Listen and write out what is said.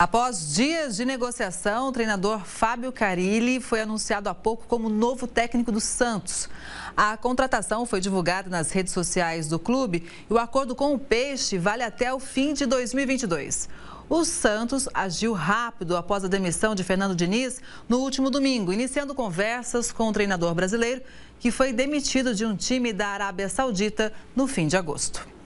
Após dias de negociação, o treinador Fábio Carilli foi anunciado há pouco como novo técnico do Santos. A contratação foi divulgada nas redes sociais do clube e o acordo com o Peixe vale até o fim de 2022. O Santos agiu rápido após a demissão de Fernando Diniz no último domingo, iniciando conversas com o treinador brasileiro que foi demitido de um time da Arábia Saudita no fim de agosto.